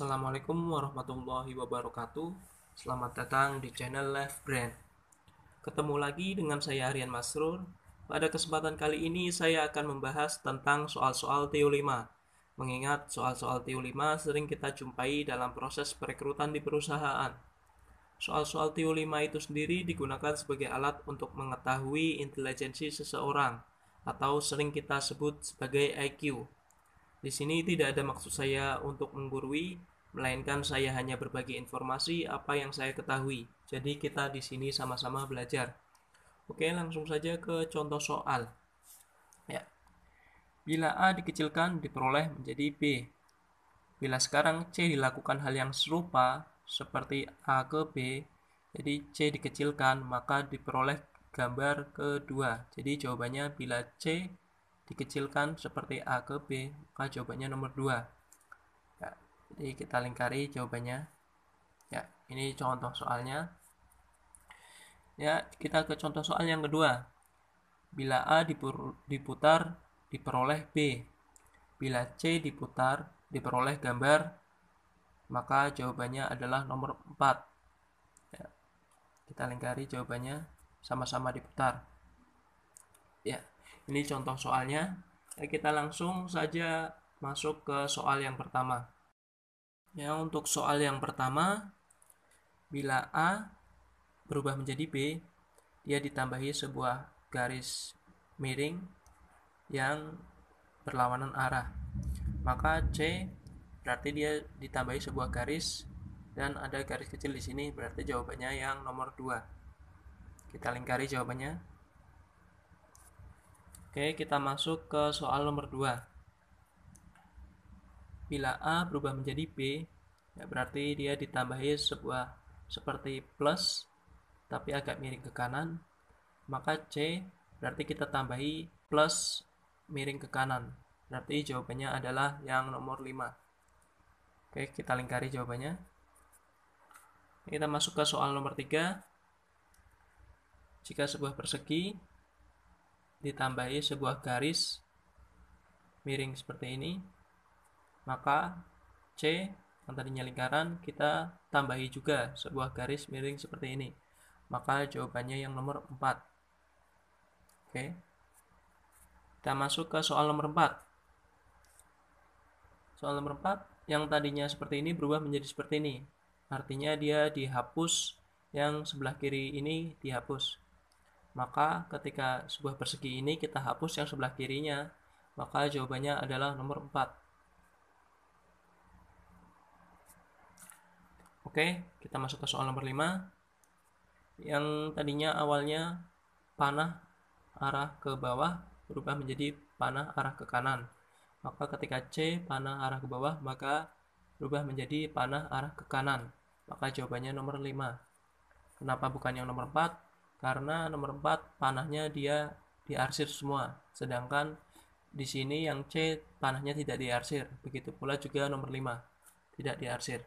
Assalamualaikum warahmatullahi wabarakatuh Selamat datang di channel Life Brand Ketemu lagi dengan saya Aryan Masrur Pada kesempatan kali ini saya akan membahas tentang soal-soal TU5 Mengingat soal-soal TU5 sering kita jumpai dalam proses perekrutan di perusahaan Soal-soal TU5 itu sendiri digunakan sebagai alat untuk mengetahui intelijensi seseorang atau sering kita sebut sebagai IQ di sini tidak ada maksud saya untuk menggurui, melainkan saya hanya berbagi informasi apa yang saya ketahui. Jadi kita di sini sama-sama belajar. Oke, langsung saja ke contoh soal. Ya. Bila A dikecilkan diperoleh menjadi B. Bila sekarang C dilakukan hal yang serupa seperti A ke B, jadi C dikecilkan maka diperoleh gambar kedua. Jadi jawabannya bila C dikecilkan seperti A ke B, maka jawabannya nomor 2. Ya, jadi kita lingkari jawabannya. Ya, ini contoh soalnya. Ya, kita ke contoh soal yang kedua. Bila A diputar, diperoleh B. Bila C diputar, diperoleh gambar, maka jawabannya adalah nomor 4. Ya, kita lingkari jawabannya sama-sama diputar. Ya. Ini contoh soalnya. Kita langsung saja masuk ke soal yang pertama. Ya, untuk soal yang pertama, bila A berubah menjadi B, dia ditambahi sebuah garis miring yang berlawanan arah. Maka C berarti dia ditambahi sebuah garis dan ada garis kecil di sini berarti jawabannya yang nomor 2. Kita lingkari jawabannya. Oke, kita masuk ke soal nomor 2. Bila A berubah menjadi B, ya berarti dia ditambahi sebuah seperti plus, tapi agak miring ke kanan. Maka C berarti kita tambahi plus miring ke kanan. Berarti jawabannya adalah yang nomor 5. Oke, kita lingkari jawabannya. Kita masuk ke soal nomor 3. Jika sebuah persegi ditambahi sebuah garis miring seperti ini, maka C yang tadinya lingkaran kita tambahi juga sebuah garis miring seperti ini. Maka jawabannya yang nomor 4. Oke. Kita masuk ke soal nomor 4. Soal nomor 4 yang tadinya seperti ini berubah menjadi seperti ini. Artinya dia dihapus yang sebelah kiri ini dihapus. Maka ketika sebuah persegi ini kita hapus yang sebelah kirinya, maka jawabannya adalah nomor 4. Oke, kita masuk ke soal nomor 5. Yang tadinya awalnya panah arah ke bawah berubah menjadi panah arah ke kanan. Maka ketika C panah arah ke bawah, maka berubah menjadi panah arah ke kanan. Maka jawabannya nomor 5. Kenapa bukan yang nomor 4? karena nomor 4 panahnya dia diarsir semua sedangkan di sini yang C panahnya tidak diarsir begitu pula juga nomor 5 tidak diarsir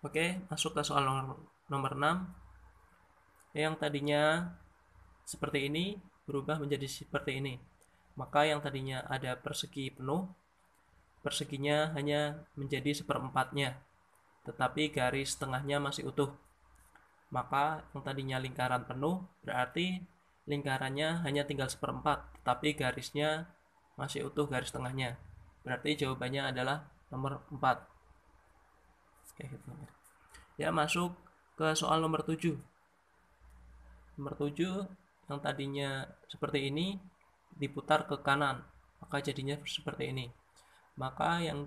oke masuk ke soal nomor, nomor 6 yang tadinya seperti ini berubah menjadi seperti ini maka yang tadinya ada persegi penuh perseginya hanya menjadi seperempatnya tetapi garis tengahnya masih utuh maka yang tadinya lingkaran penuh berarti lingkarannya hanya tinggal seperempat, tetapi garisnya masih utuh garis tengahnya. Berarti jawabannya adalah nomor 4. Kayak gitu. Ya, masuk ke soal nomor 7. Nomor 7 yang tadinya seperti ini diputar ke kanan, maka jadinya seperti ini. Maka yang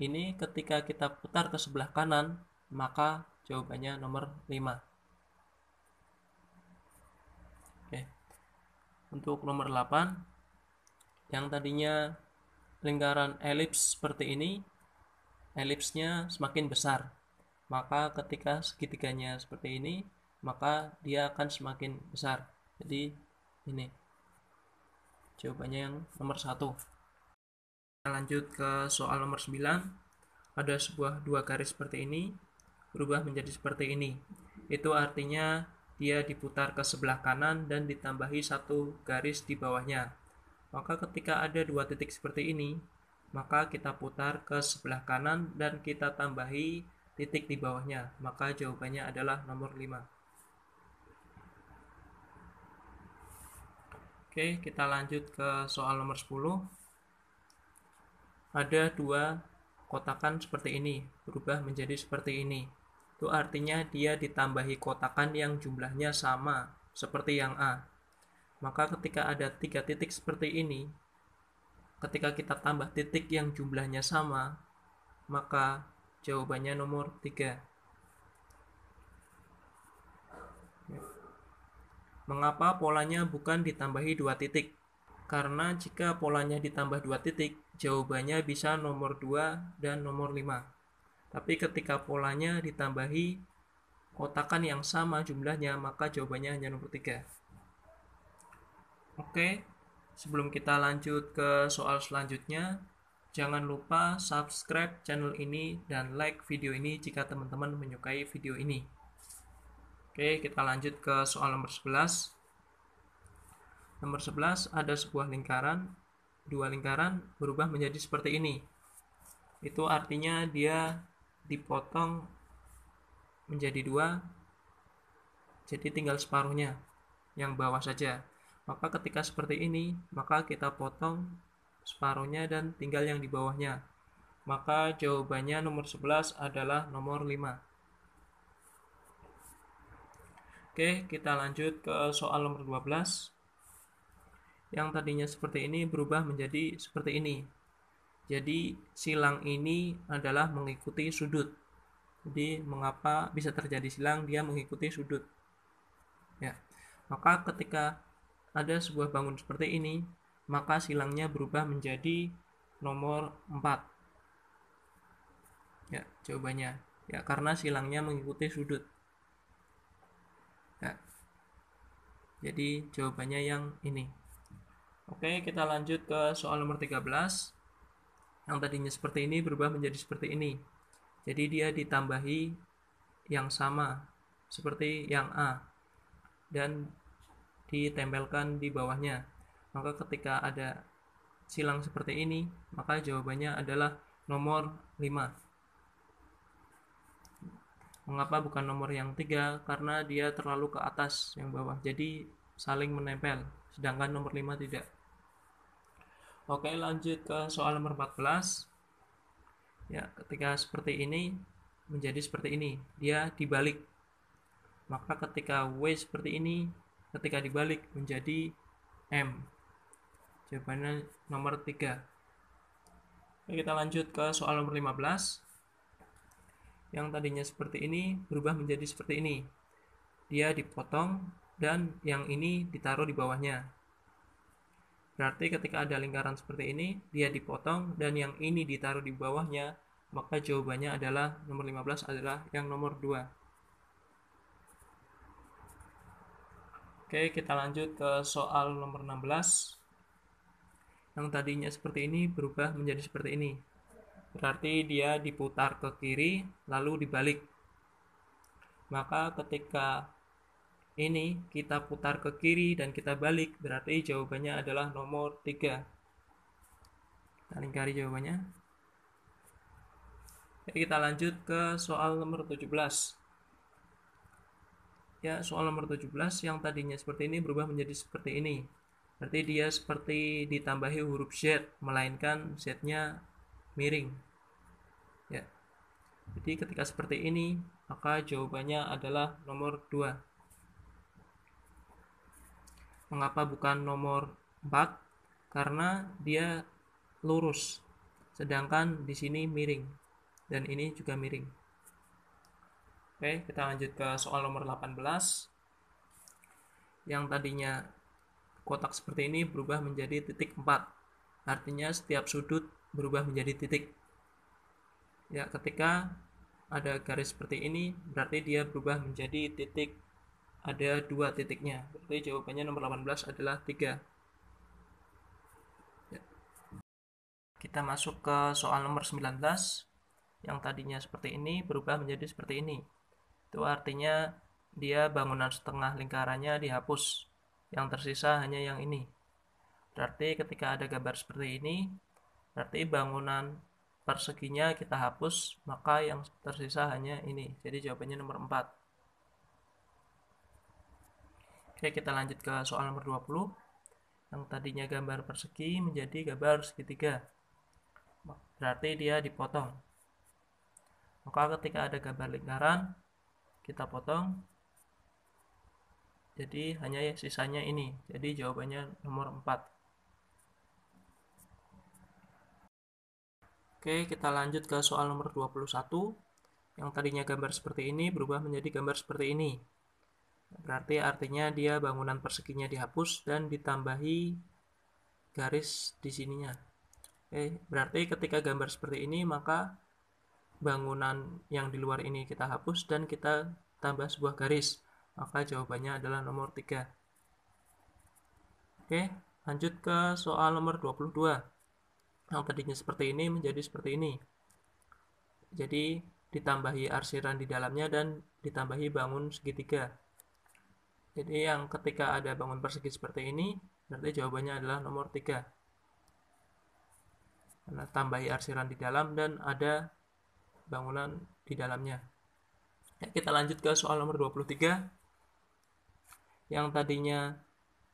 ini ketika kita putar ke sebelah kanan, maka jawabannya nomor 5. untuk nomor 8 yang tadinya lingkaran elips seperti ini elipsnya semakin besar maka ketika segitiganya seperti ini maka dia akan semakin besar jadi ini jawabannya yang nomor satu Kita lanjut ke soal nomor 9 ada sebuah dua garis seperti ini berubah menjadi seperti ini itu artinya dia diputar ke sebelah kanan dan ditambahi satu garis di bawahnya. Maka ketika ada dua titik seperti ini, maka kita putar ke sebelah kanan dan kita tambahi titik di bawahnya. Maka jawabannya adalah nomor 5. Oke, kita lanjut ke soal nomor 10. Ada dua kotakan seperti ini, berubah menjadi seperti ini itu artinya dia ditambahi kotakan yang jumlahnya sama seperti yang A. Maka ketika ada tiga titik seperti ini, ketika kita tambah titik yang jumlahnya sama, maka jawabannya nomor 3. Mengapa polanya bukan ditambahi dua titik? Karena jika polanya ditambah dua titik, jawabannya bisa nomor 2 dan nomor 5. Tapi ketika polanya ditambahi kotakan yang sama jumlahnya, maka jawabannya hanya nomor 3. Oke, sebelum kita lanjut ke soal selanjutnya, jangan lupa subscribe channel ini dan like video ini jika teman-teman menyukai video ini. Oke, kita lanjut ke soal nomor 11. Nomor 11 ada sebuah lingkaran, dua lingkaran berubah menjadi seperti ini. Itu artinya dia dipotong menjadi dua jadi tinggal separuhnya yang bawah saja maka ketika seperti ini maka kita potong separuhnya dan tinggal yang di bawahnya maka jawabannya nomor 11 adalah nomor 5 Oke, kita lanjut ke soal nomor 12. Yang tadinya seperti ini berubah menjadi seperti ini. Jadi silang ini adalah mengikuti sudut. Jadi mengapa bisa terjadi silang? Dia mengikuti sudut. Ya. Maka ketika ada sebuah bangun seperti ini, maka silangnya berubah menjadi nomor 4. Ya, jawabannya. Ya, karena silangnya mengikuti sudut. Ya. Jadi jawabannya yang ini. Oke, kita lanjut ke soal nomor 13 yang tadinya seperti ini berubah menjadi seperti ini. Jadi dia ditambahi yang sama seperti yang A dan ditempelkan di bawahnya. Maka ketika ada silang seperti ini, maka jawabannya adalah nomor 5. Mengapa bukan nomor yang 3? Karena dia terlalu ke atas yang bawah. Jadi saling menempel, sedangkan nomor 5 tidak. Oke, lanjut ke soal nomor 14. Ya, ketika seperti ini menjadi seperti ini, dia dibalik. Maka ketika W seperti ini, ketika dibalik menjadi M. Jawabannya nomor 3. Oke, kita lanjut ke soal nomor 15. Yang tadinya seperti ini berubah menjadi seperti ini. Dia dipotong dan yang ini ditaruh di bawahnya. Berarti ketika ada lingkaran seperti ini, dia dipotong dan yang ini ditaruh di bawahnya, maka jawabannya adalah nomor 15 adalah yang nomor 2. Oke, kita lanjut ke soal nomor 16. Yang tadinya seperti ini berubah menjadi seperti ini. Berarti dia diputar ke kiri lalu dibalik. Maka ketika ini kita putar ke kiri dan kita balik berarti jawabannya adalah nomor 3 kita lingkari jawabannya Oke, kita lanjut ke soal nomor 17 ya soal nomor 17 yang tadinya seperti ini berubah menjadi seperti ini berarti dia seperti ditambahi huruf Z melainkan Z nya miring ya jadi ketika seperti ini maka jawabannya adalah nomor 2 Mengapa bukan nomor 4? Karena dia lurus. Sedangkan di sini miring. Dan ini juga miring. Oke, kita lanjut ke soal nomor 18. Yang tadinya kotak seperti ini berubah menjadi titik 4. Artinya setiap sudut berubah menjadi titik. Ya, ketika ada garis seperti ini, berarti dia berubah menjadi titik ada dua titiknya. Berarti jawabannya nomor 18 adalah 3. Ya. Kita masuk ke soal nomor 19 yang tadinya seperti ini berubah menjadi seperti ini. Itu artinya dia bangunan setengah lingkarannya dihapus. Yang tersisa hanya yang ini. Berarti ketika ada gambar seperti ini, berarti bangunan perseginya kita hapus, maka yang tersisa hanya ini. Jadi jawabannya nomor 4. Oke, kita lanjut ke soal nomor 20. Yang tadinya gambar persegi menjadi gambar segitiga. Berarti dia dipotong. Maka ketika ada gambar lingkaran, kita potong. Jadi hanya sisanya ini. Jadi jawabannya nomor 4. Oke, kita lanjut ke soal nomor 21. Yang tadinya gambar seperti ini berubah menjadi gambar seperti ini. Berarti artinya dia bangunan perseginya dihapus dan ditambahi garis di sininya. Oke, berarti ketika gambar seperti ini maka bangunan yang di luar ini kita hapus dan kita tambah sebuah garis. Maka jawabannya adalah nomor 3. Oke, lanjut ke soal nomor 22 yang tadinya seperti ini menjadi seperti ini. Jadi ditambahi arsiran di dalamnya dan ditambahi bangun segitiga. Jadi yang ketika ada bangun persegi seperti ini, berarti jawabannya adalah nomor 3. Karena tambahi arsiran di dalam dan ada bangunan di dalamnya. Ya, kita lanjut ke soal nomor 23. Yang tadinya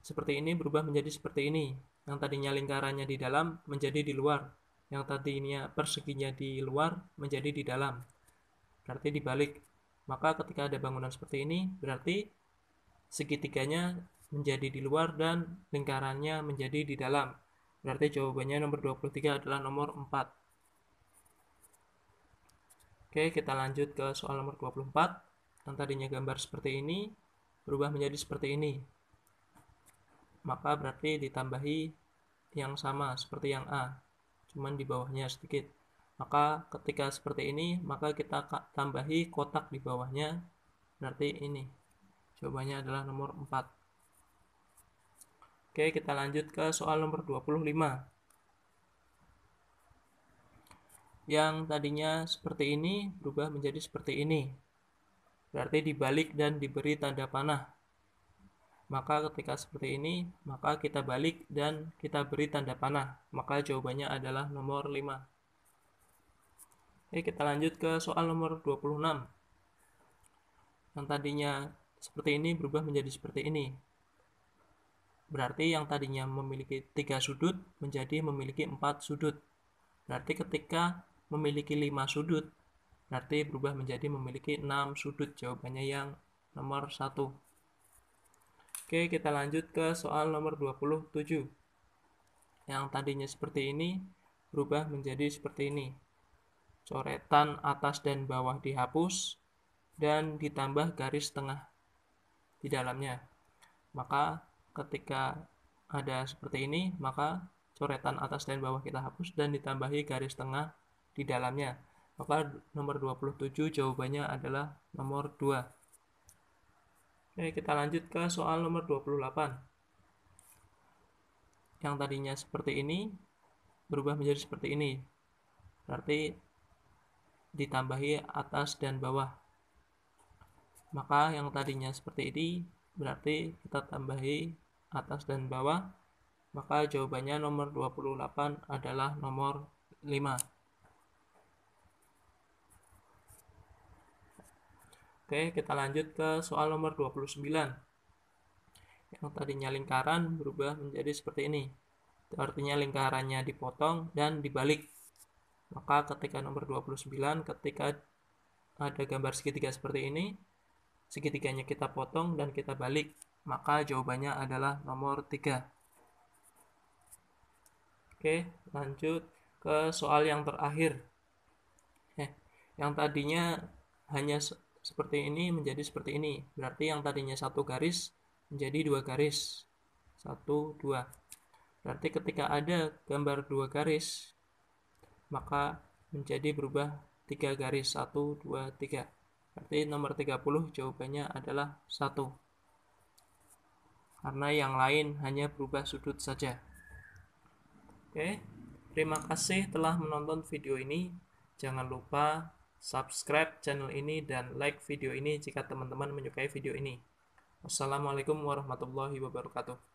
seperti ini berubah menjadi seperti ini. Yang tadinya lingkarannya di dalam menjadi di luar. Yang tadinya perseginya di luar menjadi di dalam. Berarti dibalik. Maka ketika ada bangunan seperti ini, berarti segitiganya menjadi di luar dan lingkarannya menjadi di dalam. Berarti jawabannya nomor 23 adalah nomor 4. Oke, kita lanjut ke soal nomor 24. Yang tadinya gambar seperti ini, berubah menjadi seperti ini. Maka berarti ditambahi yang sama seperti yang A, cuman di bawahnya sedikit. Maka ketika seperti ini, maka kita tambahi kotak di bawahnya, berarti ini. Jawabannya adalah nomor 4. Oke, kita lanjut ke soal nomor 25. Yang tadinya seperti ini berubah menjadi seperti ini. Berarti dibalik dan diberi tanda panah. Maka ketika seperti ini, maka kita balik dan kita beri tanda panah. Maka jawabannya adalah nomor 5. Oke, kita lanjut ke soal nomor 26. Yang tadinya seperti ini berubah menjadi seperti ini. Berarti yang tadinya memiliki tiga sudut menjadi memiliki empat sudut. Berarti ketika memiliki lima sudut, berarti berubah menjadi memiliki enam sudut. Jawabannya yang nomor satu. Oke, kita lanjut ke soal nomor 27. Yang tadinya seperti ini berubah menjadi seperti ini. Coretan atas dan bawah dihapus dan ditambah garis tengah di dalamnya. Maka ketika ada seperti ini, maka coretan atas dan bawah kita hapus dan ditambahi garis tengah di dalamnya. Maka nomor 27 jawabannya adalah nomor 2. Oke, kita lanjut ke soal nomor 28. Yang tadinya seperti ini berubah menjadi seperti ini. Berarti ditambahi atas dan bawah maka yang tadinya seperti ini berarti kita tambahi atas dan bawah maka jawabannya nomor 28 adalah nomor 5 oke kita lanjut ke soal nomor 29 yang tadinya lingkaran berubah menjadi seperti ini artinya lingkarannya dipotong dan dibalik maka ketika nomor 29 ketika ada gambar segitiga seperti ini segitiganya kita potong dan kita balik, maka jawabannya adalah nomor 3. Oke, lanjut ke soal yang terakhir. Eh, yang tadinya hanya seperti ini menjadi seperti ini. Berarti yang tadinya satu garis menjadi dua garis. Satu, dua. Berarti ketika ada gambar dua garis, maka menjadi berubah tiga garis. Satu, dua, tiga. Berarti nomor 30 jawabannya adalah 1. Karena yang lain hanya berubah sudut saja. Oke, terima kasih telah menonton video ini. Jangan lupa subscribe channel ini dan like video ini jika teman-teman menyukai video ini. Wassalamualaikum warahmatullahi wabarakatuh.